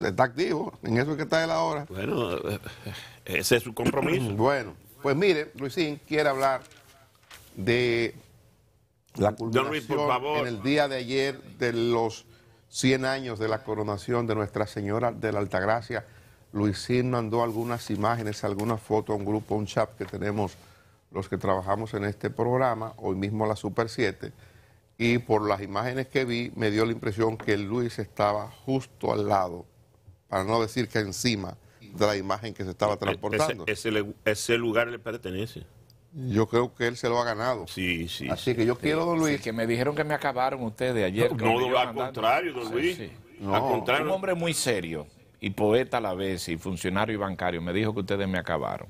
Está activo, en eso que está él ahora. Bueno, ese es su compromiso. bueno, pues mire, Luisín quiere hablar de la cultura en el día de ayer de los 100 años de la coronación de Nuestra Señora de la Altagracia. Luisín mandó algunas imágenes, algunas fotos a un grupo, un chat que tenemos los que trabajamos en este programa, hoy mismo la Super 7, y por las imágenes que vi me dio la impresión que Luis estaba justo al lado para no decir que encima de la imagen que se estaba eh, transportando. Ese, lugar le pertenece. Yo creo que él se lo ha ganado. Sí, sí. Así que yo quiero, don Luis. que me dijeron que me acabaron ustedes ayer. No, al contrario, don Luis. Al contrario. Un hombre muy serio y poeta a la vez y funcionario y bancario me dijo que ustedes me acabaron.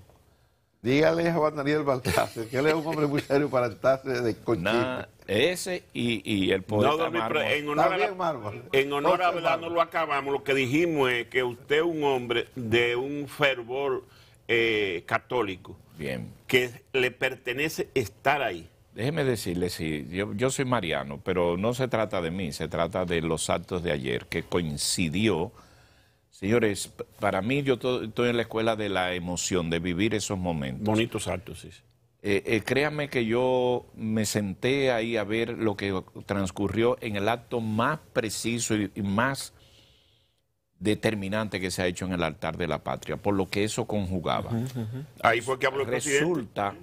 Dígale a Juan Daniel Balcácer que él es un hombre muy serio para estarse de cochino. ese y, y, el poder. No, en honor, a, la, en honor a verdad no lo acabamos. Lo que dijimos es que usted es un hombre de un fervor eh, católico. Bien. Que le pertenece estar ahí. Déjeme decirle, sí, yo, yo soy mariano, pero no se trata de mí, se trata de los actos de ayer, que coincidió Señores, para mí yo estoy en la escuela de la emoción, de vivir esos momentos. Bonitos actos, sí. Eh, eh, créame que yo me senté ahí a ver lo que transcurrió en el acto más preciso y, más determinante que se ha hecho en el altar de la patria, por lo que eso conjugaba. Ahí fue que habló el Resulta,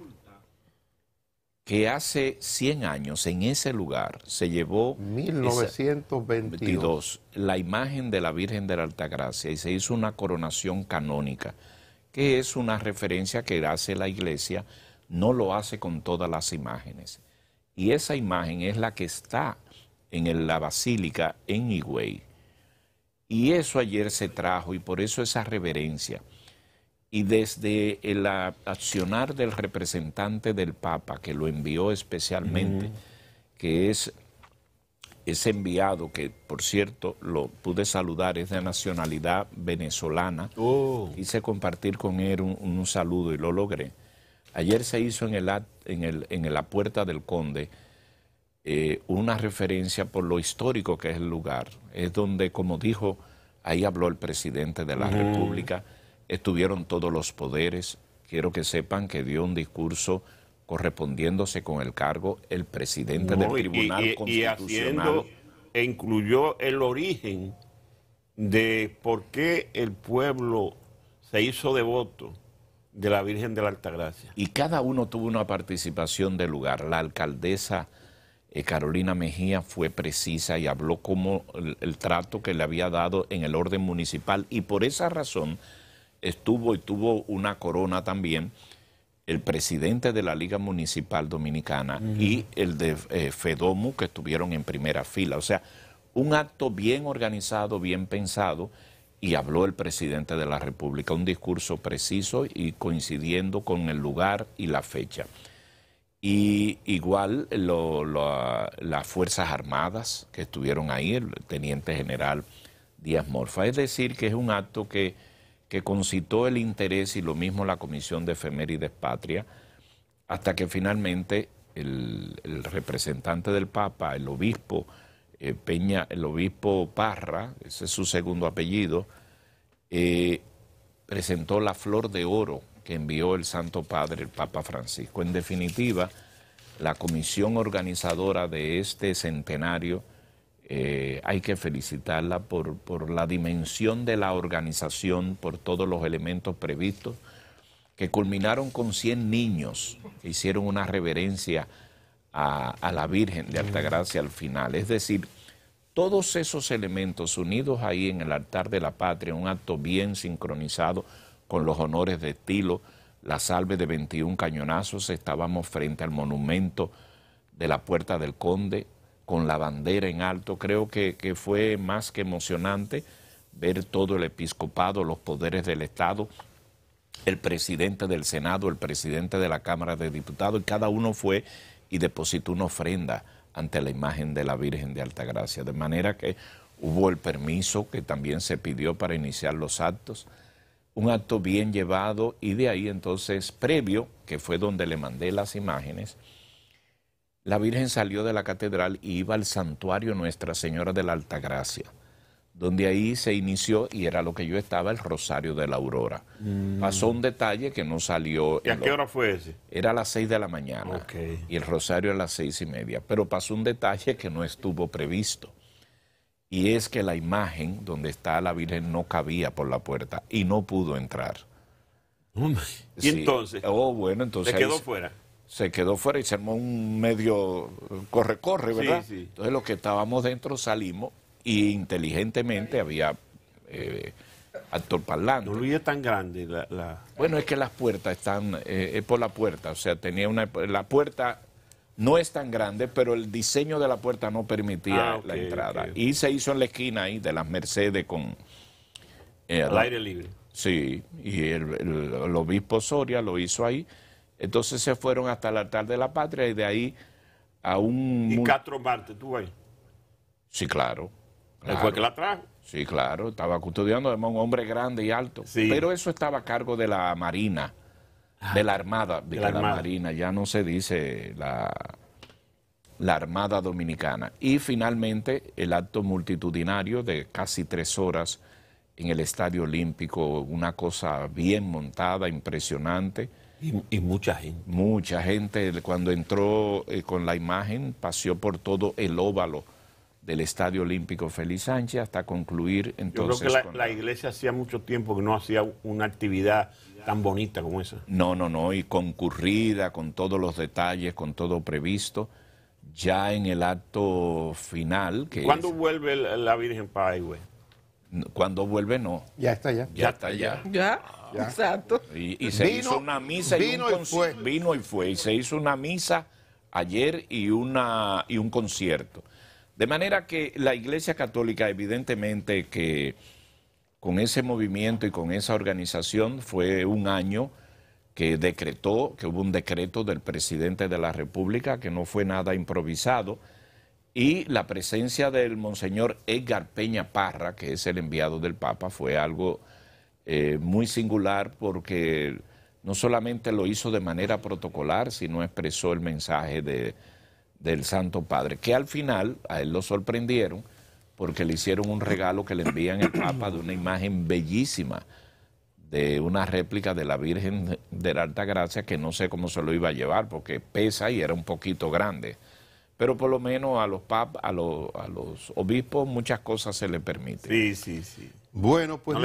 que hace 100 años en ese lugar se llevó 1922 la imagen de la Virgen de la Altagracia y se hizo una coronación canónica, que es una referencia que hace la iglesia, no lo hace con todas las imágenes. Y esa imagen es la que está en la basílica en Higüey. Y eso ayer se trajo y por eso esa reverencia y desde el accionar del representante del Papa, que lo envió especialmente, que es ese enviado, que por cierto lo pude saludar, es de nacionalidad venezolana, hice oh. compartir con él un, saludo y lo logré. Ayer se hizo en, el, en, el, la puerta del conde eh, una referencia por lo histórico que es el lugar. Es donde, como dijo, ahí habló el presidente de la República estuvieron todos los poderes. Quiero que sepan que dio un discurso correspondiéndose con el cargo el presidente del Tribunal y, y, Constitucional. Y e incluyó el origen de por qué el pueblo se hizo devoto de la Virgen de la Altagracia. Y cada uno tuvo una participación de lugar. La alcaldesa eh, Carolina Mejía fue precisa y habló como el, trato que le había dado en el orden municipal y por esa razón estuvo y tuvo una corona también el presidente de la Liga Municipal Dominicana y el de eh, Fedomu que estuvieron en primera fila. O sea, un acto bien organizado, bien pensado, y habló el presidente de la República, un discurso preciso y coincidiendo con el lugar y la fecha. Y igual las Fuerzas Armadas que estuvieron ahí, el teniente general Díaz Morfa. Es decir, que es un acto que que concitó el interés y lo mismo la Comisión de Efemérides Patria, hasta que finalmente el, representante del Papa, el obispo eh, Peña, el obispo Parra, ese es su segundo apellido, eh, presentó la flor de oro que envió el Santo Padre, el Papa Francisco. En definitiva, la comisión organizadora de este centenario eh, hay que felicitarla por, la dimensión de la organización, por todos los elementos previstos, que culminaron con 100 niños que hicieron una reverencia a, a la Virgen de Altagracia al final. Es decir, todos esos elementos unidos ahí en el altar de la patria, un acto bien sincronizado con los honores de estilo, la salve de 21 cañonazos, estábamos frente al monumento de la Puerta del Conde, con la bandera en alto. Creo que, fue más que emocionante ver todo el episcopado, los poderes del Estado, el presidente del Senado, el presidente de la Cámara de Diputados, y cada uno fue y depositó una ofrenda ante la imagen de la Virgen de Altagracia. De manera que hubo el permiso que también se pidió para iniciar los actos, un acto bien llevado y de ahí entonces previo, que fue donde le mandé las imágenes, la Virgen salió de la catedral y iba al santuario Nuestra Señora de la Altagracia, donde ahí se inició, y era lo que yo estaba, el Rosario de la Aurora. Mm. Pasó un detalle que no salió... ¿Y a qué hora fue ese? Era a las seis de la mañana y el Rosario a las seis y media, pero pasó un detalle que no estuvo previsto. Y es que la imagen donde está la Virgen no cabía por la puerta y no pudo entrar. ¿Y entonces? Oh, bueno, entonces. Se quedó fuera se quedó fuera y se armó un medio corre-corre, ¿verdad? Entonces los que estábamos dentro salimos y inteligentemente había eh, actor parlante. No es tan grande la, Bueno, es que las puertas están, eh, es por la puerta, o sea, tenía una... La puerta no es tan grande, pero el diseño de la puerta no permitía ah, la entrada. Y se hizo en la esquina ahí de las Mercedes con... El eh, aire libre. Sí, y el obispo Soria lo hizo ahí. Entonces se fueron hasta el altar de la patria y de ahí a un... ¿Y Castro Marte tú ahí? Sí, claro. El que la trajo? Sí, claro, estaba custodiando, además un hombre grande y alto. Pero eso estaba a cargo de la Marina, ah, de la Armada, de, la, Marina, ya no se dice la, la Armada Dominicana. Y finalmente el acto multitudinario de casi tres horas en el Estadio Olímpico, una cosa bien montada, impresionante y, mucha gente. Mucha gente. Cuando entró eh, con la imagen, paseó por todo el óvalo del Estadio Olímpico Feliz Sánchez hasta concluir entonces. Yo creo que la, iglesia hacía mucho tiempo que no hacía una actividad tan bonita como esa. No, no, no, y concurrida, con todos los detalles, con todo previsto, ya en el acto final. Que ¿Cuándo vuelve la Virgen para cuando vuelve, no. Ya está ya. Ya, está ya. Ya, exacto. Y, se hizo una misa. y, un y Vino y fue. Y se hizo una misa ayer y, una, y un concierto. De manera que la Iglesia Católica, evidentemente que con ese movimiento y con esa organización fue un año que decretó, que hubo un decreto del presidente de la República, que no fue nada improvisado, y la presencia del monseñor Edgar Peña Parra, que es el enviado del Papa, fue algo eh, muy singular porque no solamente lo hizo de manera protocolar, sino expresó el mensaje del Santo Padre, que al final a él lo sorprendieron porque le hicieron un regalo que le envían el Papa de una imagen bellísima, de una réplica de la Virgen de la Alta Gracia, que no sé cómo se lo iba a llevar, porque pesa y era un poquito grande pero por lo menos a los pap, a los, a los obispos muchas cosas se les permite. Sí, sí, sí. Bueno, pues...